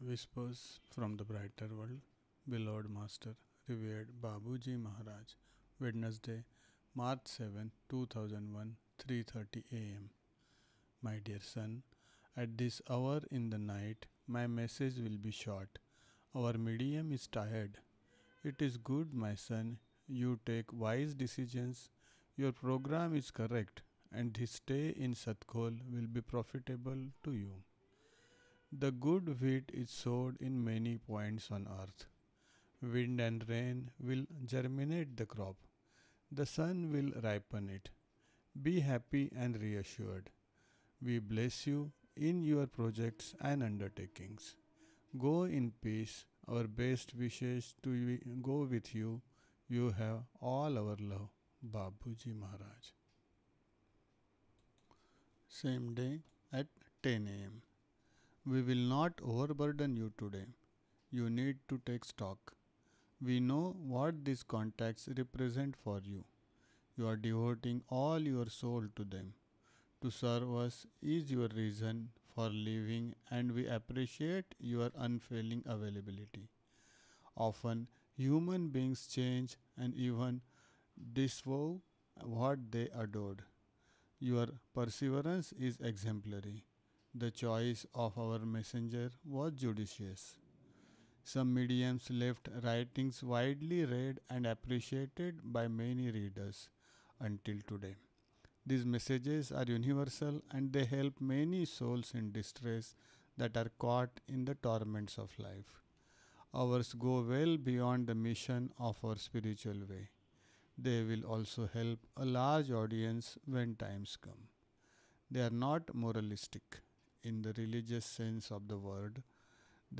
Whispers from the Brighter World, Beloved Master, Revered Babuji Maharaj, Wednesday, March 7, 2001, 3:30 a.m. My dear son, at this hour in the night, my message will be short. Our medium is tired. It is good, my son. You take wise decisions. Your program is correct, and this stay in Satkol will be profitable to you. The good wheat is sowed in many points on earth. Wind and rain will germinate the crop. The sun will ripen it. Be happy and reassured. We bless you in your projects and undertakings. Go in peace. Our best wishes to go with you. You have all our love. Babuji Maharaj. Same day at 10 am. We will not overburden you today. You need to take stock. We know what these contacts represent for you. You are devoting all your soul to them. To serve us is your reason for living, and we appreciate your unfailing availability. Often, human beings change and even disavow what they adored. Your perseverance is exemplary. The choice of our messenger was judicious. Some mediums left writings widely read and appreciated by many readers until today. These messages are universal and they help many souls in distress that are caught in the torments of life. Ours go well beyond the mission of our spiritual way. They will also help a large audience when times come. They are not moralistic in the religious sense of the word.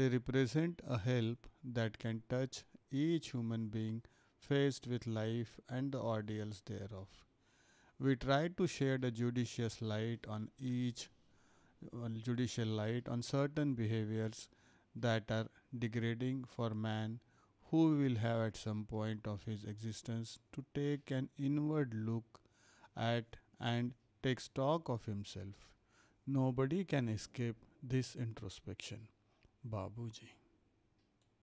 They represent a help that can touch each human being faced with life and the ordeals thereof. We try to shed a judicious light on each judicial light on certain behaviors that are degrading for man who will have at some point of his existence to take an inward look at and take stock of himself. Nobody can escape this introspection. Babuji.